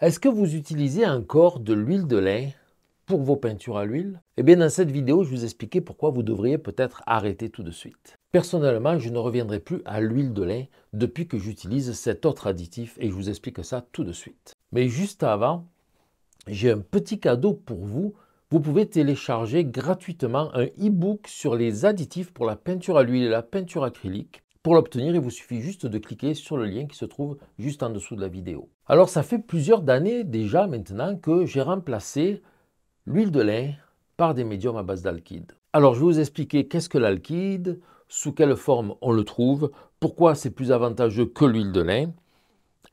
Est-ce que vous utilisez encore de l'huile de lin pour vos peintures à l'huile Eh bien, dans cette vidéo, je vous expliquer pourquoi vous devriez peut-être arrêter tout de suite. Personnellement, je ne reviendrai plus à l'huile de lin depuis que j'utilise cet autre additif et je vous explique ça tout de suite. Mais juste avant, j'ai un petit cadeau pour vous. Vous pouvez télécharger gratuitement un e-book sur les additifs pour la peinture à l'huile et la peinture acrylique. Pour l'obtenir, il vous suffit juste de cliquer sur le lien qui se trouve juste en dessous de la vidéo. Alors ça fait plusieurs années déjà maintenant que j'ai remplacé l'huile de lin par des médiums à base d'alkyde. Alors je vais vous expliquer qu'est-ce que l'alkyde, sous quelle forme on le trouve, pourquoi c'est plus avantageux que l'huile de lin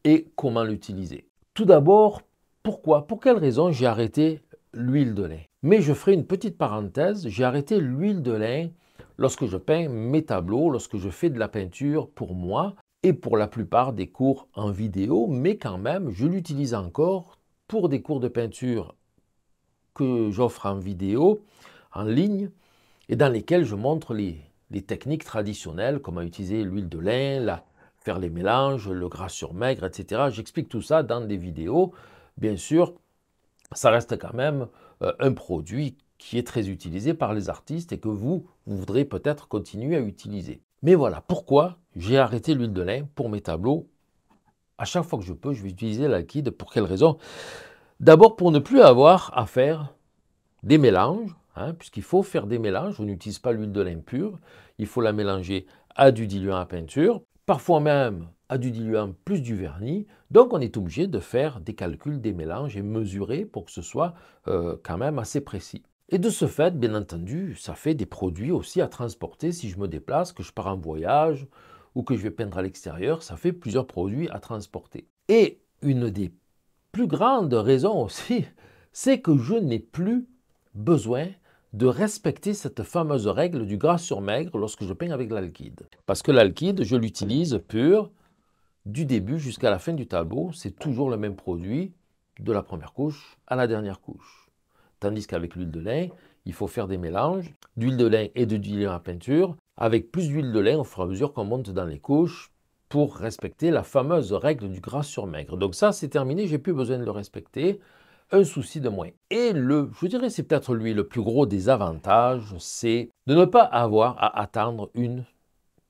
et comment l'utiliser. Tout d'abord, pourquoi, pour quelle raison j'ai arrêté l'huile de lin Mais je ferai une petite parenthèse, j'ai arrêté l'huile de lin lorsque je peins mes tableaux, lorsque je fais de la peinture pour moi et pour la plupart des cours en vidéo, mais quand même, je l'utilise encore pour des cours de peinture que j'offre en vidéo, en ligne, et dans lesquels je montre les, techniques traditionnelles, comment utiliser l'huile de lin, la, faire les mélanges, le gras sur maigre, etc. J'explique tout ça dans des vidéos. Bien sûr, ça reste quand même euh, un produit qui est très utilisé par les artistes et que vous, vous voudrez peut-être continuer à utiliser. Mais voilà pourquoi j'ai arrêté l'huile de lin pour mes tableaux. À chaque fois que je peux, je vais utiliser la Pour quelle raison D'abord pour ne plus avoir à faire des mélanges, hein, puisqu'il faut faire des mélanges. On n'utilise pas l'huile de lin pure. Il faut la mélanger à du diluant à peinture, parfois même à du diluant plus du vernis. Donc on est obligé de faire des calculs, des mélanges et mesurer pour que ce soit euh, quand même assez précis. Et de ce fait, bien entendu, ça fait des produits aussi à transporter si je me déplace, que je pars en voyage ou que je vais peindre à l'extérieur, ça fait plusieurs produits à transporter. Et une des plus grandes raisons aussi, c'est que je n'ai plus besoin de respecter cette fameuse règle du gras sur maigre lorsque je peins avec l'alkyde. Parce que l'alkyde, je l'utilise pur du début jusqu'à la fin du tableau, c'est toujours le même produit de la première couche à la dernière couche. Tandis qu'avec l'huile de lin, il faut faire des mélanges d'huile de lin et de diluant à peinture, avec plus d'huile de lin on fera à mesure qu'on monte dans les couches pour respecter la fameuse règle du gras sur maigre. Donc ça, c'est terminé, j'ai plus besoin de le respecter. Un souci de moins. Et le, je dirais, c'est peut-être lui le plus gros des avantages, c'est de ne pas avoir à attendre une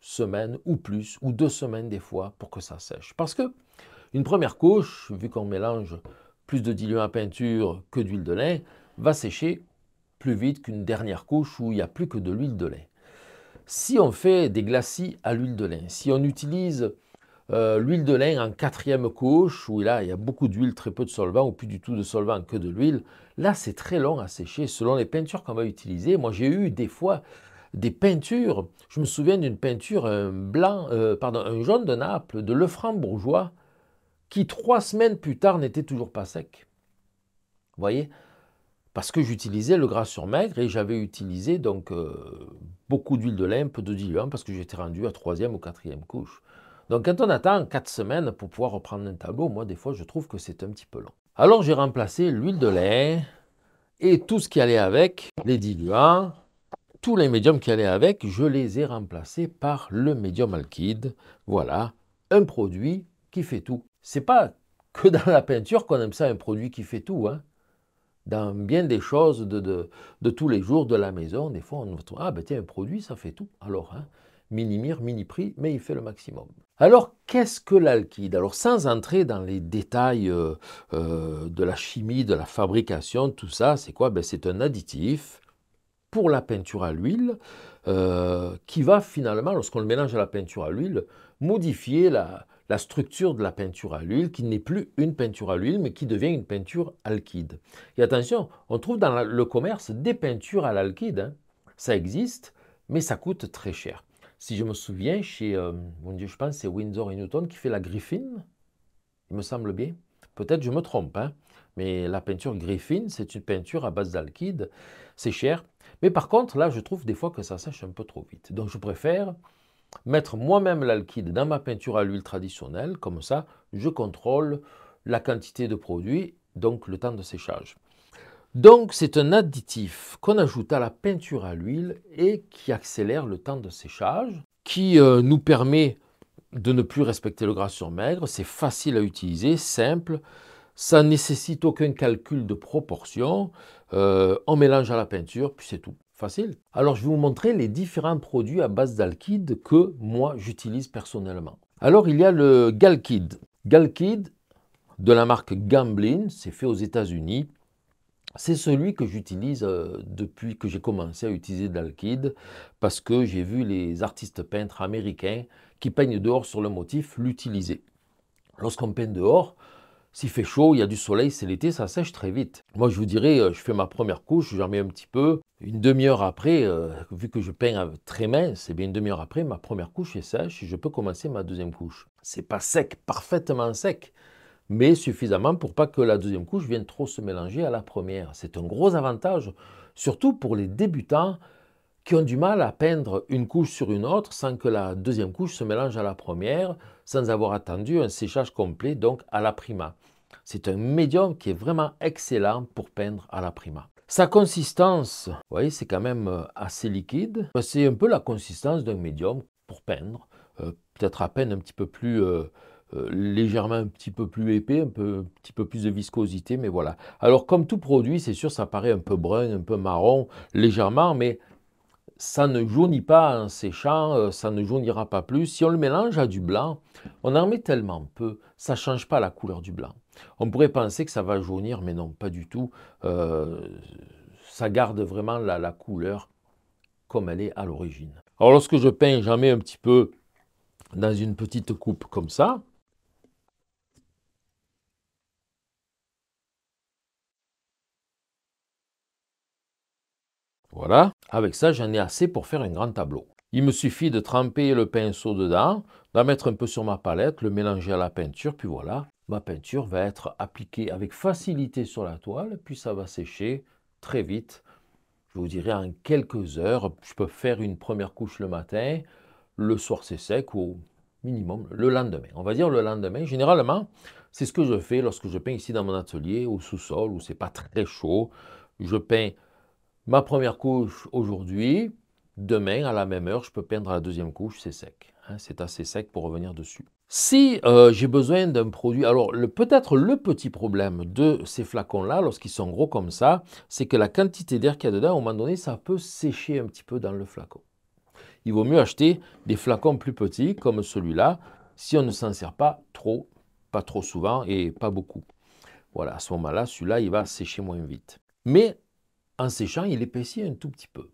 semaine ou plus, ou deux semaines des fois, pour que ça sèche. Parce que une première couche, vu qu'on mélange plus de diluant à peinture que d'huile de lin, va sécher plus vite qu'une dernière couche où il n'y a plus que de l'huile de lin. Si on fait des glacis à l'huile de lin, si on utilise euh, l'huile de lin en quatrième couche, où là il y a beaucoup d'huile, très peu de solvant, ou plus du tout de solvant que de l'huile, là c'est très long à sécher selon les peintures qu'on va utiliser. Moi j'ai eu des fois des peintures, je me souviens d'une peinture, un, blanc, euh, pardon, un jaune de Naples, de Lefranc Bourgeois, qui trois semaines plus tard n'était toujours pas sec. Vous voyez parce que j'utilisais le gras sur maigre et j'avais utilisé donc euh, beaucoup d'huile de lin, peu de diluant, parce que j'étais rendu à troisième ou quatrième couche. Donc quand on attend quatre semaines pour pouvoir reprendre un tableau, moi des fois je trouve que c'est un petit peu long. Alors j'ai remplacé l'huile de lin et tout ce qui allait avec, les diluants, tous les médiums qui allaient avec, je les ai remplacés par le médium alkyde. Voilà, un produit qui fait tout. C'est pas que dans la peinture qu'on aime ça, un produit qui fait tout. Hein dans bien des choses de, tous les jours de la maison. Des fois, on trouve, ah ben tiens, un produit, ça fait tout. Alors, hein, mini-mire, mini-prix, mais il fait le maximum. Alors, qu'est-ce que l'alkyde Alors, sans entrer dans les détails euh, euh, de la chimie, de la fabrication, tout ça, c'est quoi ben, C'est un additif pour la peinture à l'huile euh, qui va finalement, lorsqu'on le mélange à la peinture à l'huile, modifier la, la structure de la peinture à l'huile qui n'est plus une peinture à l'huile mais qui devient une peinture alkyde. Et attention, on trouve dans le commerce des peintures à l'alkyde. Hein. Ça existe, mais ça coûte très cher. Si je me souviens, chez, euh, Dieu, je pense c'est Windsor et Newton qui fait la Griffin, il me semble bien. Peut-être je me trompe, hein. mais la peinture Griffin, c'est une peinture à base d'alkyde, c'est cher. Mais par contre, là, je trouve des fois que ça sèche un peu trop vite. Donc je préfère mettre moi-même l'alkyde dans ma peinture à l'huile traditionnelle, comme ça je contrôle la quantité de produit, donc le temps de séchage. Donc c'est un additif qu'on ajoute à la peinture à l'huile et qui accélère le temps de séchage, qui euh, nous permet de ne plus respecter le gras sur maigre, c'est facile à utiliser, simple, ça ne nécessite aucun calcul de proportion, euh, on mélange à la peinture, puis c'est tout. Facile. Alors je vais vous montrer les différents produits à base d'alkyde que moi j'utilise personnellement. Alors il y a le Galkid. Galkid de la marque Gamblin, c'est fait aux États-Unis. C'est celui que j'utilise euh, depuis que j'ai commencé à utiliser d'alkyde parce que j'ai vu les artistes peintres américains qui peignent dehors sur le motif l'utiliser. Lorsqu'on peint dehors, s'il fait chaud, il y a du soleil, c'est l'été, ça sèche très vite. Moi, je vous dirais, euh, je fais ma première couche, j'en mets un petit peu. Une demi-heure après, euh, vu que je peins euh, très mince, et bien une demi-heure après, ma première couche est sèche et je peux commencer ma deuxième couche. C'est pas sec, parfaitement sec, mais suffisamment pour pas que la deuxième couche vienne trop se mélanger à la première. C'est un gros avantage, surtout pour les débutants qui ont du mal à peindre une couche sur une autre sans que la deuxième couche se mélange à la première sans avoir attendu un séchage complet, donc à la prima. C'est un médium qui est vraiment excellent pour peindre à la prima. Sa consistance, vous voyez, c'est quand même euh, assez liquide. Euh, c'est un peu la consistance d'un médium pour peindre, euh, peut-être à peine un petit peu plus légèrement un petit peu plus épais, un petit peu plus de viscosité, mais voilà. Alors comme tout produit, c'est sûr, ça paraît un peu brun, un peu marron, légèrement, mais ça ne jaunit pas en séchant, euh, ça ne jaunira pas plus. Si on le mélange à du blanc, on en met tellement peu, ça ne change pas la couleur du blanc. On pourrait penser que ça va jaunir, mais non, pas du tout. Euh, ça garde vraiment la, la couleur comme elle est à l'origine. Alors lorsque je peins, j'en mets un petit peu dans une petite coupe comme ça, Voilà, avec ça j'en ai assez pour faire un grand tableau. Il me suffit de tremper le pinceau dedans, d'en mettre un peu sur ma palette, le mélanger à la peinture, puis voilà, ma peinture va être appliquée avec facilité sur la toile, puis ça va sécher très vite. Je vous dirai en quelques heures, je peux faire une première couche le matin, le soir c'est sec ou minimum le lendemain. On va dire le lendemain. Généralement, c'est ce que je fais lorsque je peins ici dans mon atelier, au sous-sol, où c'est pas très chaud. Je peins Ma première couche aujourd'hui, demain à la même heure, je peux peindre la deuxième couche, c'est sec. Hein, c'est assez sec pour revenir dessus. Si euh, j'ai besoin d'un produit, alors peut-être le petit problème de ces flacons-là, lorsqu'ils sont gros comme ça, c'est que la quantité d'air qu'il y a dedans, à moment donné, ça peut sécher un petit peu dans le flacon. Il vaut mieux acheter des flacons plus petits comme celui-là, si on ne s'en sert pas trop, pas trop souvent et pas beaucoup. Voilà, à ce moment-là, celui-là, il va sécher moins vite. Mais en séchant, il épaissit un tout petit peu.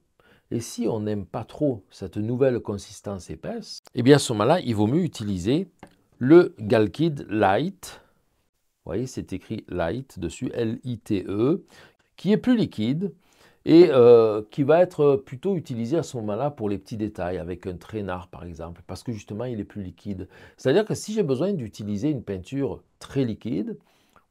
Et si on n'aime pas trop cette nouvelle consistance épaisse, eh bien à ce moment-là, il vaut mieux utiliser le Galkid Light. Vous voyez, c'est écrit Light dessus, L-I-T-E, qui est plus liquide et euh, qui va être plutôt utilisé à ce moment-là pour les petits détails, avec un traînard par exemple, parce que justement il est plus liquide. C'est-à-dire que si j'ai besoin d'utiliser une peinture très liquide,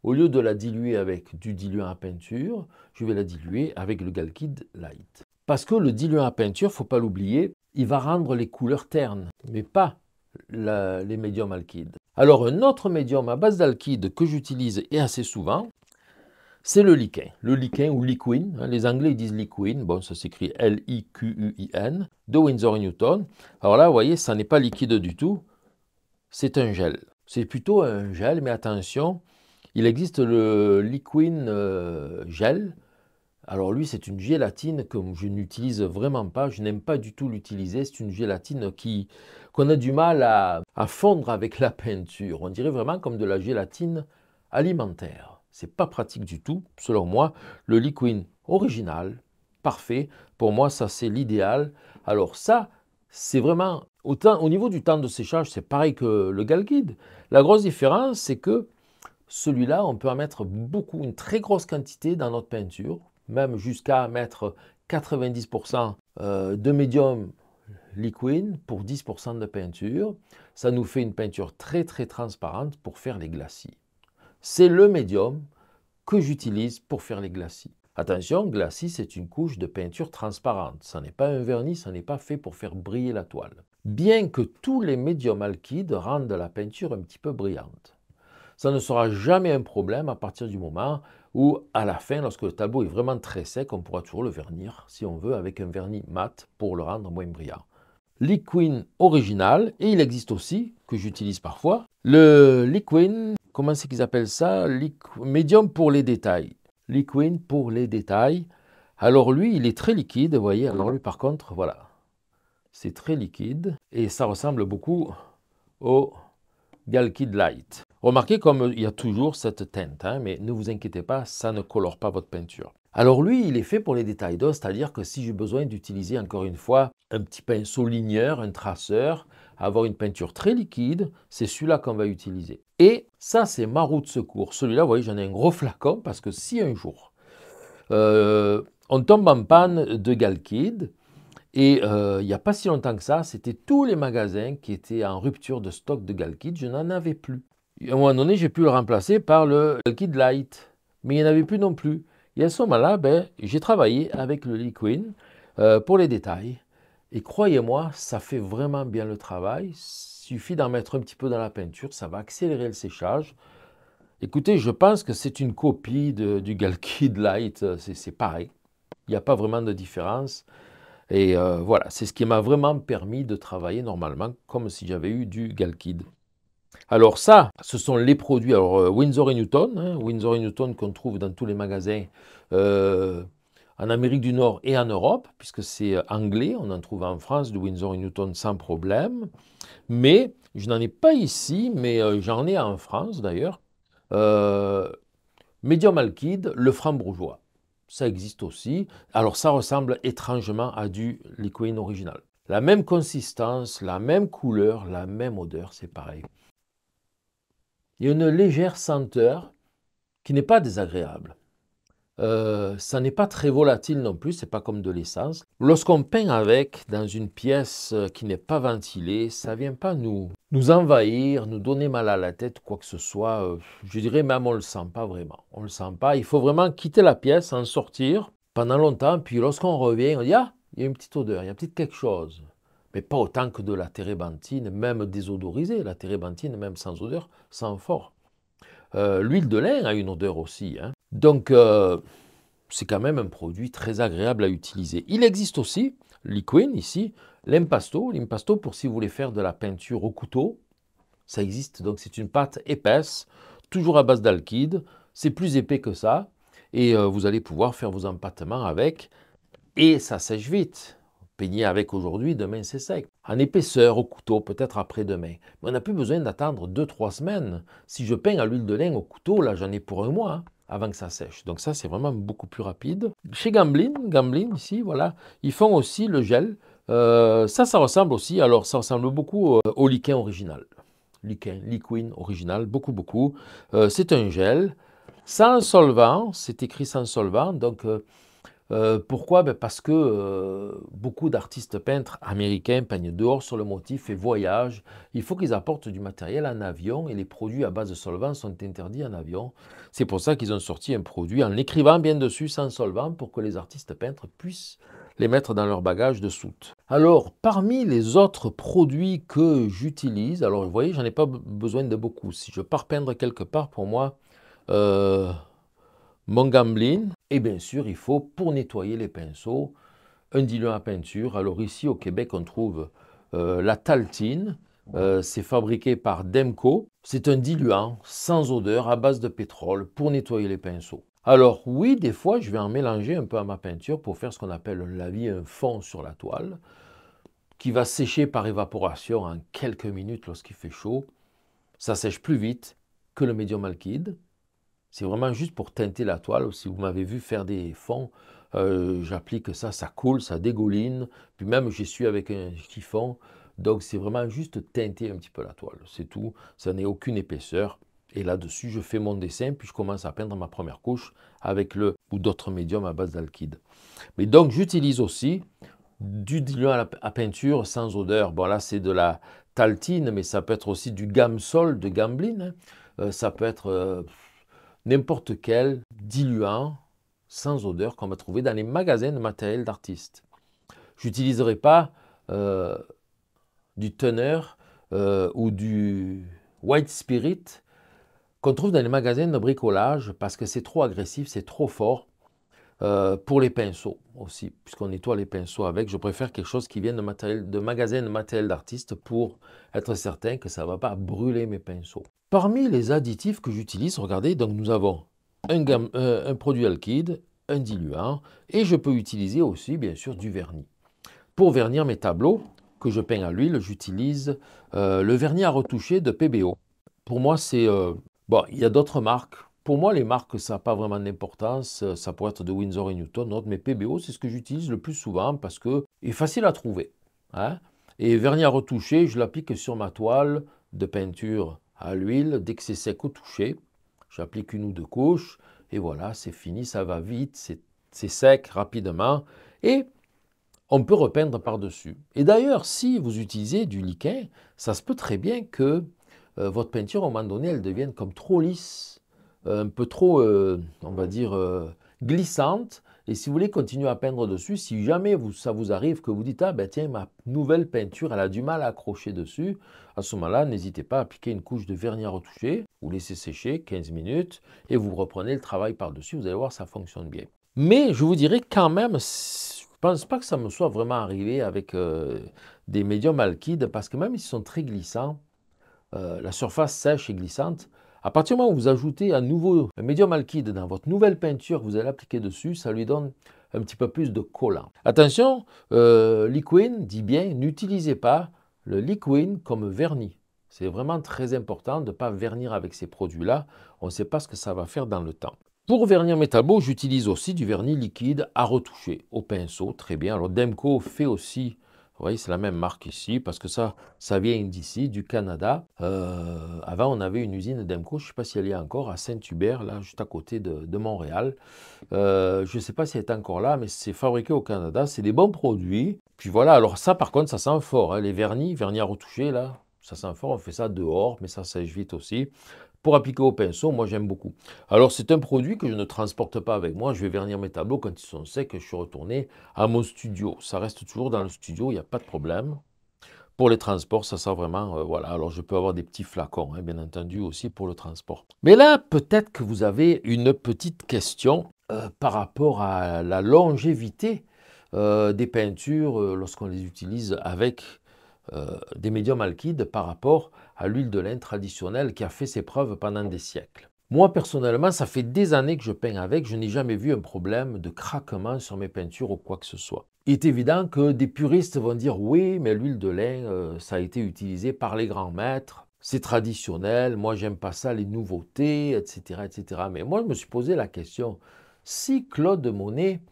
au lieu de la diluer avec du diluant à peinture, je vais la diluer avec le Galkid Light. Parce que le diluant à peinture, faut pas l'oublier, il va rendre les couleurs ternes, mais pas les médiums alkydes. Alors un autre médium à base d'alkyde que j'utilise et assez souvent, c'est le liquin. Le liquin ou liquin, hein, les Anglais disent liquin, bon ça s'écrit L-I-Q-U-I-N, de Windsor Newton. Alors là, vous voyez, ça n'est pas liquide du tout, c'est un gel. C'est plutôt un gel, mais attention, il existe le liquin euh, gel. Alors lui, c'est une gélatine que je n'utilise vraiment pas. Je n'aime pas du tout l'utiliser. C'est une gélatine qui qu'on a du mal à, fondre avec la peinture. On dirait vraiment comme de la gélatine alimentaire. C'est pas pratique du tout, selon moi. Le liquin original, parfait. Pour moi, ça c'est l'idéal. Alors ça, c'est vraiment au niveau du temps de séchage, c'est pareil que le Galguide. La grosse différence, c'est que celui-là, on peut en mettre beaucoup, une très grosse quantité dans notre peinture, même jusqu'à mettre 90% euh, de médium liquide pour 10% de peinture. Ça nous fait une peinture très très transparente pour faire les glacis. C'est le médium que j'utilise pour faire les glacis. Attention, glacis, c'est une couche de peinture transparente. Ça n'est pas un vernis, ça n'est pas fait pour faire briller la toile. Bien que tous les médiums alkydes rendent la peinture un petit peu brillante ça ne sera jamais un problème à partir du moment où, à la fin, lorsque le tableau est vraiment très sec, on pourra toujours le vernir, si on veut, avec un vernis mat pour le rendre moins brillant. Liquin original, et il existe aussi, que j'utilise parfois, le Liquin, comment c'est qu'ils appellent ça Medium pour les détails. Liquin pour les détails. Alors lui, il est très liquide, vous voyez. Alors lui, par contre, voilà, c'est très liquide et ça ressemble beaucoup au Galkid Light. Remarquez comme euh, il y a toujours cette teinte, hein, mais ne vous inquiétez pas, ça ne colore pas votre peinture. Alors lui, il est fait pour les détails d'eau, c'est-à-dire que si j'ai besoin d'utiliser encore une fois un petit pinceau ligneur, un traceur, avoir une peinture très liquide, c'est celui-là qu'on va utiliser. Et ça, c'est ma roue de secours. Celui-là, vous voyez, j'en ai un gros flacon parce que si un jour, euh, on tombe en panne de Galkid, et euh, il n'y a pas si longtemps que ça, c'était tous les magasins qui étaient en rupture de stock de Galkid, je n'en avais plus à un moment donné, j'ai pu le remplacer par le, Galkyd Light, mais il n'y en avait plus non plus. Et à ce moment-là, ben, j'ai travaillé avec le Liquin euh, pour les détails. Et croyez-moi, ça fait vraiment bien le travail. Il suffit d'en mettre un petit peu dans la peinture, ça va accélérer le séchage. Écoutez, je pense que c'est une copie du Galkid Light, euh, c'est pareil. Il n'y a pas vraiment de différence. Et euh, voilà, c'est ce qui m'a vraiment permis de travailler normalement, comme si j'avais eu du Galkid. Alors ça, ce sont les produits. Alors euh, Windsor et Newton, hein, Windsor et Newton qu'on trouve dans tous les magasins euh, en Amérique du Nord et en Europe, puisque c'est euh, anglais, on en trouve en France de Windsor et Newton sans problème. Mais je n'en ai pas ici, mais j'en ai en France d'ailleurs. Medium Alkyd, le franc bourgeois. Ça existe aussi. Alors ça ressemble étrangement à du liquide original. La même consistance, la même couleur, la même odeur, c'est pareil il y a une légère senteur qui n'est pas désagréable. Euh, ça n'est pas très volatile non plus, c'est pas comme de l'essence. Lorsqu'on peint avec dans une pièce euh, qui n'est pas ventilée, ça vient pas nous, nous envahir, nous donner mal à la tête, quoi que ce soit. Euh, je dirais même on le sent pas vraiment. On le sent pas. Il faut vraiment quitter la pièce, en sortir pendant longtemps, puis lorsqu'on revient, on dit ah, il y a une petite odeur, il y a peut petite quelque chose mais pas autant que de la térébenthine, même désodorisée, la térébenthine même sans odeur, sans fort. Euh, l'huile de lin a une odeur aussi. Hein. Donc, euh, c'est quand même un produit très agréable à utiliser. Il existe aussi, liquine ici, l'impasto. L'impasto pour si vous voulez faire de la peinture au couteau, ça existe. Donc, c'est une pâte épaisse, toujours à base d'alkyde. C'est plus épais que ça. Et euh, vous allez pouvoir faire vos empattements avec. Et ça sèche vite peignez avec aujourd'hui, demain c'est sec. En épaisseur, au couteau, peut-être après-demain. Mais on n'a plus besoin d'attendre 2-3 semaines. Si je peins à l'huile de lin au couteau, là j'en ai pour un mois hein, avant que ça sèche. Donc ça c'est vraiment beaucoup plus rapide. Chez Gamblin, Gamblin ici, voilà, ils font aussi le gel. Euh, ça, ça ressemble aussi, alors ça ressemble beaucoup euh, au liquin original. Liquin, liquin original, beaucoup, beaucoup. Euh, c'est un gel sans solvant, c'est écrit sans solvant, donc... Euh, pourquoi ben, Parce que euh, beaucoup d'artistes peintres américains peignent dehors sur le motif et voyagent. Il faut qu'ils apportent du matériel en avion et les produits à base de solvant sont interdits en avion. C'est pour ça qu'ils ont sorti un produit en écrivant bien dessus sans solvant pour que les artistes peintres puissent les mettre dans leur bagage de soute. Alors, parmi les autres produits que j'utilise, alors vous voyez, j'en ai pas besoin de beaucoup. Si je pars peindre quelque part, pour moi, euh, mon gambling, Et bien sûr, il faut pour nettoyer les pinceaux un diluant à peinture. Alors ici au Québec, on trouve euh, la taltine. Euh, c'est fabriqué par Demco. C'est un diluant sans odeur à base de pétrole pour nettoyer les pinceaux. Alors oui, des fois, je vais en mélanger un peu à ma peinture pour faire ce qu'on appelle la vie un fond sur la toile, qui va sécher par évaporation en quelques minutes lorsqu'il fait chaud. Ça sèche plus vite que le médium alkyde, c'est vraiment juste pour teinter la toile. Si vous m'avez vu faire des fonds, euh, j'applique ça, ça coule, ça dégouline. Puis même, j'essuie avec un chiffon. Donc, c'est vraiment juste teinter un petit peu la toile. C'est tout. Ça n'est aucune épaisseur. Et là-dessus, je fais mon dessin, puis je commence à peindre ma première couche avec le ou d'autres médiums à base d'alkyde. Mais donc, j'utilise aussi du diluant à, peinture sans odeur. Bon, là, c'est de la taltine, mais ça peut être aussi du gamsol de Gamblin. Hein. Euh, ça peut être... Euh, n'importe quel diluant sans odeur qu'on va trouver dans les magasins de matériel d'artiste. J'utiliserai pas euh, du teneur euh, ou du white spirit qu'on trouve dans les magasins de bricolage parce que c'est trop agressif, c'est trop fort. Euh, pour les pinceaux aussi, puisqu'on nettoie les pinceaux avec, je préfère quelque chose qui vient de, matériel, de magasin de matériel d'artiste pour être certain que ça ne va pas brûler mes pinceaux. Parmi les additifs que j'utilise, regardez, donc nous avons un, euh, un produit alkyde, un diluant, et je peux utiliser aussi, bien sûr, du vernis. Pour vernir mes tableaux que je peins à l'huile, j'utilise euh, le vernis à retoucher de PBO. Pour moi, c'est... bon, il y a d'autres marques, pour moi, les marques, ça n'a pas vraiment d'importance. Euh, ça pourrait être de Windsor et Newton, autre, mais PBO, c'est ce que j'utilise le plus souvent parce que est facile à trouver. Hein. et vernis à retoucher, je l'applique sur ma toile de peinture à l'huile. Dès que c'est sec au toucher, j'applique une ou deux couches. Et voilà, c'est fini, ça va vite, c'est sec rapidement. Et on peut repeindre par-dessus. Et d'ailleurs, si vous utilisez du liquin, ça se peut très bien que euh, votre peinture, à un moment donné, elle devienne comme trop lisse un peu trop, euh, on va dire, euh, glissante. Et si vous voulez continuer à peindre dessus, si jamais ça vous arrive que vous dites Ah ben tiens, ma nouvelle peinture, elle a du mal à accrocher dessus, à ce moment-là, n'hésitez pas à appliquer une couche de vernis à retoucher, ou laissez sécher 15 minutes et vous reprenez le travail par-dessus. Vous allez voir, ça fonctionne bien. Mais je vous dirais quand même, je ne pense pas que ça me soit vraiment arrivé avec euh, des médiums alkydes parce que même ils sont très glissants, la surface sèche et glissante, à partir du moment où vous ajoutez un nouveau médium alkyde dans votre nouvelle peinture que vous allez appliquer dessus, ça lui donne un petit peu plus de collant. Attention, euh, liquine, dit bien, n'utilisez pas le liquine comme vernis. C'est vraiment très important de ne pas vernir avec ces produits-là. On ne sait pas ce que ça va faire dans le temps. Pour vernir mes tableaux, j'utilise aussi du vernis liquide à retoucher au pinceau. Très bien. Alors Demco fait aussi vous voyez, c'est la même marque ici, parce que ça, ça vient d'ici, du Canada. Euh, avant, on avait une usine d'Emco, je ne sais pas si elle est encore, à Saint-Hubert, là, juste à côté de, Montréal. Euh, je ne sais pas si elle est encore là, mais c'est fabriqué au Canada. C'est des bons produits. Puis voilà, alors ça, par contre, ça sent fort. Hein. les vernis, vernis à retoucher, là, ça sent fort. On fait ça dehors, mais ça sèche vite aussi pour appliquer au pinceau, moi j'aime beaucoup. Alors c'est un produit que je ne transporte pas avec moi, je vais vernir mes tableaux quand ils sont secs, je suis retourné à mon studio. Ça reste toujours dans le studio, il n'y a pas de problème. Pour les transports, ça sert vraiment, euh, voilà, alors je peux avoir des petits flacons, hein, bien entendu aussi pour le transport. Mais là, peut-être que vous avez une petite question euh, par rapport à la longévité euh, des peintures lorsqu'on les utilise avec des médiums alkydes par rapport à l'huile de lin traditionnelle qui a fait ses preuves pendant des siècles. Moi personnellement, ça fait des années que je peins avec, je n'ai jamais vu un problème de craquement sur mes peintures ou quoi que ce soit. Il est évident que des puristes vont dire oui, mais l'huile de lin, euh, ça a été utilisé par les grands maîtres, c'est traditionnel, moi j'aime pas ça, les nouveautés, etc., etc. Mais moi je me suis posé la question, si Claude Monet,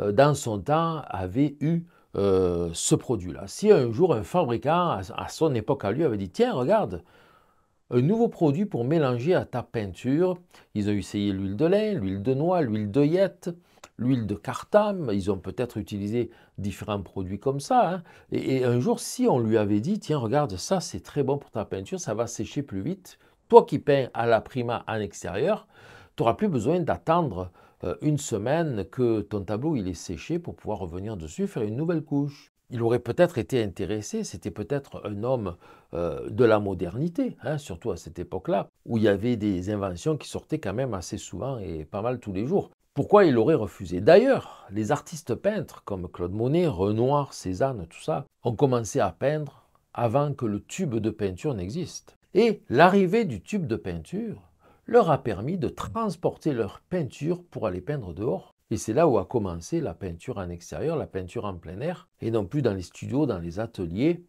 euh, dans son temps, avait eu euh, ce produit-là. Si un jour un fabricant, à, son époque à lui, avait dit, tiens, regarde, un nouveau produit pour mélanger à ta peinture, ils ont essayé l'huile de lin, l'huile de noix, l'huile d'œillette, l'huile de cartam, ils ont peut-être utilisé différents produits comme ça. Hein. Et, et un jour, si on lui avait dit, tiens, regarde, ça c'est très bon pour ta peinture, ça va sécher plus vite, toi qui peins à la prima en extérieur, tu n'auras plus besoin d'attendre euh, une semaine que ton tableau il est séché pour pouvoir revenir dessus, faire une nouvelle couche. Il aurait peut-être été intéressé, c'était peut-être un homme euh, de la modernité, hein, surtout à cette époque-là, où il y avait des inventions qui sortaient quand même assez souvent et pas mal tous les jours. Pourquoi il aurait refusé D'ailleurs, les artistes peintres comme Claude Monet, Renoir, Cézanne, tout ça, ont commencé à peindre avant que le tube de peinture n'existe. Et l'arrivée du tube de peinture leur a permis de transporter leur peinture pour aller peindre dehors. Et c'est là où a commencé la peinture en extérieur, la peinture en plein air, et non plus dans les studios, dans les ateliers,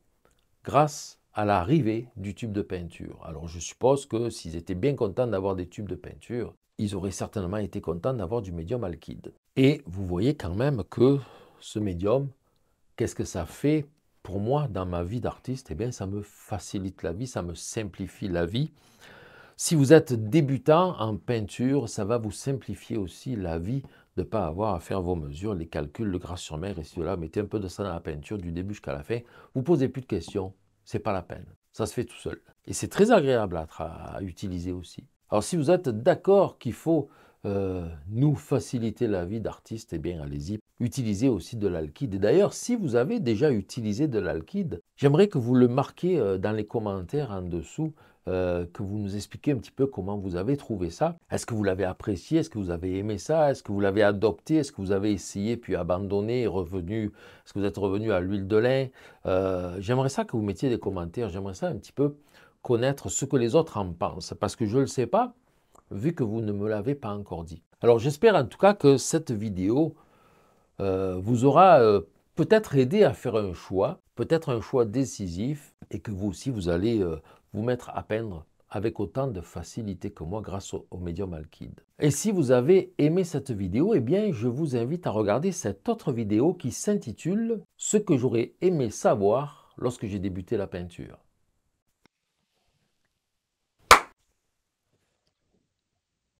grâce à l'arrivée du tube de peinture. Alors je suppose que s'ils étaient bien contents d'avoir des tubes de peinture, ils auraient certainement été contents d'avoir du médium alkyde. Et vous voyez quand même que ce médium, qu'est-ce que ça fait pour moi dans ma vie d'artiste Eh bien, ça me facilite la vie, ça me simplifie la vie. Si vous êtes débutant en peinture, ça va vous simplifier aussi la vie de ne pas avoir à faire vos mesures, les calculs, le gras sur mer et cela. Mettez un peu de ça dans la peinture du début jusqu'à la fin. Vous posez plus de questions, c'est pas la peine. Ça se fait tout seul. Et c'est très agréable à, utiliser aussi. Alors si vous êtes d'accord qu'il faut euh, nous faciliter la vie d'artiste, eh bien allez-y. Utilisez aussi de l'alkyde. Et d'ailleurs, si vous avez déjà utilisé de l'alkyde, j'aimerais que vous le marquiez euh, dans les commentaires en dessous euh, que vous nous expliquiez un petit peu comment vous avez trouvé ça. Est-ce que vous l'avez apprécié Est-ce que vous avez aimé ça Est-ce que vous l'avez adopté Est-ce que vous avez essayé puis abandonné revenu Est-ce que vous êtes revenu à l'huile de lin euh, J'aimerais ça que vous mettiez des commentaires. J'aimerais ça un petit peu connaître ce que les autres en pensent parce que je ne le sais pas vu que vous ne me l'avez pas encore dit. Alors j'espère en tout cas que cette vidéo euh, vous aura peut-être aidé à faire un choix, peut-être un choix décisif, et que vous aussi, vous allez vous mettre à peindre avec autant de facilité que moi grâce au, médium Alkid. Et si vous avez aimé cette vidéo, eh bien je vous invite à regarder cette autre vidéo qui s'intitule « Ce que j'aurais aimé savoir lorsque j'ai débuté la peinture ».